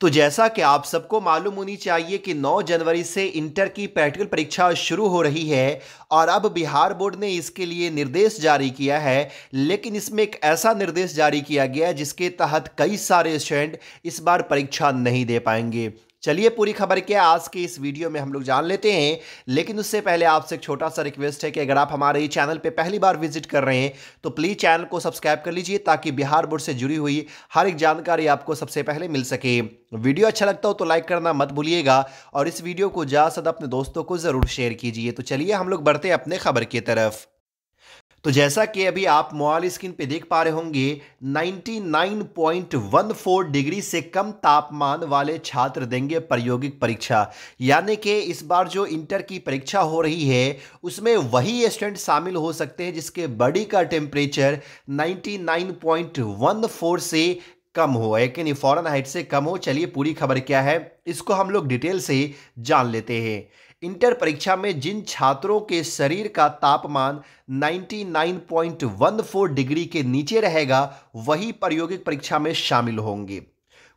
तो जैसा कि आप सबको मालूम होनी चाहिए कि 9 जनवरी से इंटर की प्रैक्टिकल परीक्षा शुरू हो रही है और अब बिहार बोर्ड ने इसके लिए निर्देश जारी किया है लेकिन इसमें एक ऐसा निर्देश जारी किया गया जिसके तहत कई सारे स्टूडेंट इस बार परीक्षा नहीं दे पाएंगे चलिए पूरी खबर क्या आज की इस वीडियो में हम लोग जान लेते हैं लेकिन उससे पहले आपसे एक छोटा सा रिक्वेस्ट है कि अगर आप हमारे चैनल पर पहली बार विजिट कर रहे हैं तो प्लीज़ चैनल को सब्सक्राइब कर लीजिए ताकि बिहार बोर्ड से जुड़ी हुई हर एक जानकारी आपको सबसे पहले मिल सके वीडियो अच्छा लगता हो तो लाइक करना मत भूलिएगा और इस वीडियो को ज़्यादा से अपने दोस्तों को ज़रूर शेयर कीजिए तो चलिए हम लोग बढ़ते हैं अपने खबर की तरफ तो जैसा कि अभी आप मोबाइल स्क्रीन पे देख पा रहे होंगे 99.14 डिग्री से कम तापमान वाले छात्र देंगे प्रायोगिक परीक्षा यानी कि इस बार जो इंटर की परीक्षा हो रही है उसमें वही स्टूडेंट शामिल हो सकते हैं जिसके बॉडी का टेम्परेचर 99.14 से कम हो यानी फॉरन हाइट से कम हो चलिए पूरी खबर क्या है इसको हम लोग डिटेल से जान लेते हैं इंटर परीक्षा में जिन छात्रों के शरीर का तापमान 99.14 डिग्री के नीचे रहेगा वही प्रायोगिक परीक्षा में शामिल होंगे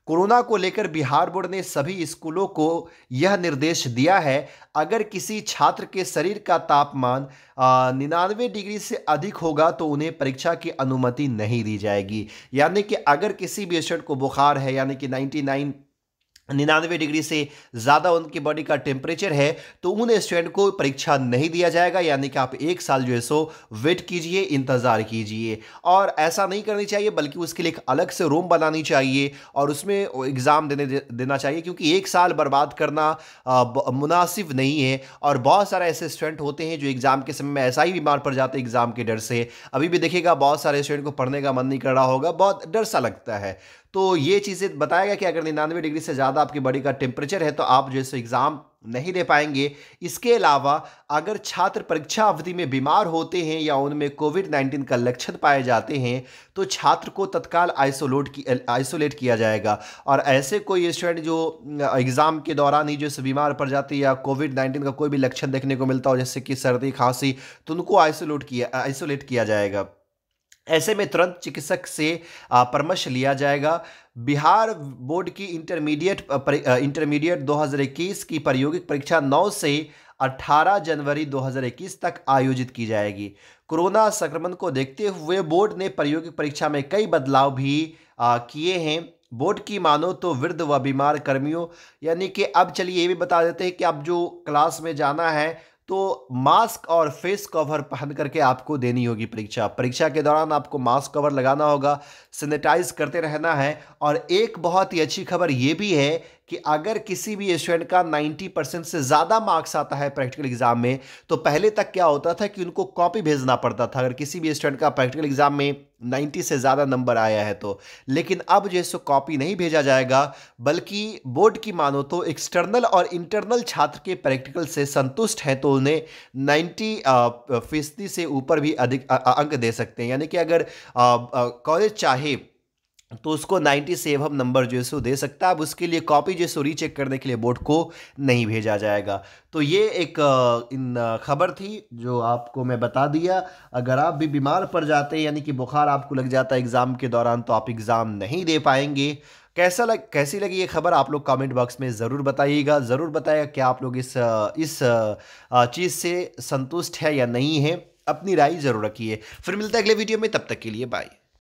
कोरोना को लेकर बिहार बोर्ड ने सभी स्कूलों को यह निर्देश दिया है अगर किसी छात्र के शरीर का तापमान निन्यानवे डिग्री से अधिक होगा तो उन्हें परीक्षा की अनुमति नहीं दी जाएगी यानी कि अगर किसी भी स्टूडेंट को बुखार है यानी कि नाइन्टी नाइन निन्यानवे डिग्री से ज़्यादा उनकी बॉडी का टेम्परेचर है तो उन स्टूडेंट को परीक्षा नहीं दिया जाएगा यानी कि आप एक साल जो है सो वेट कीजिए इंतज़ार कीजिए और ऐसा नहीं करनी चाहिए बल्कि उसके लिए एक अलग से रूम बनानी चाहिए और उसमें एग्ज़ाम देने दे, देना चाहिए क्योंकि एक साल बर्बाद करना मुनासिब नहीं है और बहुत सारे ऐसे स्टूडेंट होते हैं जो एग्ज़ाम के समय में ऐसा ही बीमार पड़ जाते एग्ज़ाम के डर से अभी भी देखिएगा बहुत सारे स्टूडेंट को पढ़ने का मन नहीं कर रहा होगा बहुत डर सा लगता है तो ये चीज़ें बताएगा कि अगर निन्यानवे डिग्री से ज़्यादा आपकी बॉडी का टेम्परेचर है तो आप जो है एग्ज़ाम नहीं दे पाएंगे इसके अलावा अगर छात्र परीक्षा अवधि में बीमार होते हैं या उनमें कोविड नाइन्टीन का लक्षण पाए जाते हैं तो छात्र को तत्काल आइसोलोट की आइसोलेट किया जाएगा और ऐसे कोई स्टूडेंट जो एग्ज़ाम के दौरान ही जैसे बीमार पड़ जाते या कोविड नाइन्टीन का कोई भी लक्षण देखने को मिलता हो जैसे कि सर्दी खांसी तो उनको आइसोलेट किया आइसोलेट किया जाएगा ऐसे में तुरंत चिकित्सक से परामर्श लिया जाएगा बिहार बोर्ड की इंटरमीडिएट इंटरमीडिएट 2021 की प्रायोगिक परीक्षा 9 से 18 जनवरी 2021 तक आयोजित की जाएगी कोरोना संक्रमण को देखते हुए बोर्ड ने प्रायोगिक परीक्षा में कई बदलाव भी किए हैं बोर्ड की मानो तो वृद्ध व बीमार कर्मियों यानी कि अब चलिए ये भी बता देते हैं कि अब जो क्लास में जाना है तो मास्क और फेस कवर पहन करके आपको देनी होगी परीक्षा परीक्षा के दौरान आपको मास्क कवर लगाना होगा सैनिटाइज करते रहना है और एक बहुत ही अच्छी खबर ये भी है कि अगर किसी भी स्टूडेंट का 90 परसेंट से ज़्यादा मार्क्स आता है प्रैक्टिकल एग्जाम में तो पहले तक क्या होता था कि उनको कॉपी भेजना पड़ता था अगर किसी भी स्टूडेंट का प्रैक्टिकल एग्जाम में 90 से ज़्यादा नंबर आया है तो लेकिन अब जो है सो कॉपी नहीं भेजा जाएगा बल्कि बोर्ड की मानो तो एक्सटर्नल और इंटरनल छात्र के प्रैक्टिकल से संतुष्ट हैं तो उन्हें नाइन्टी फीसदी से ऊपर भी अधिक अंक दे सकते हैं यानी कि अगर कॉलेज चाहे तो उसको 90 सेव हम नंबर जो है सो दे सकता है अब उसके लिए कॉपी जो है सो रीचेक करने के लिए बोर्ड को नहीं भेजा जाएगा तो ये एक इन खबर थी जो आपको मैं बता दिया अगर आप भी बीमार पड़ जाते हैं यानी कि बुखार आपको लग जाता है एग्ज़ाम के दौरान तो आप एग्ज़ाम नहीं दे पाएंगे कैसा लग कैसी लगी ये खबर आप लोग कमेंट बॉक्स में ज़रूर बताइएगा ज़रूर बताएगा क्या आप लोग इस इस चीज़ से संतुष्ट है या नहीं है अपनी राय ज़रूर रखिए फिर मिलते हैं अगले वीडियो में तब तक के लिए बाय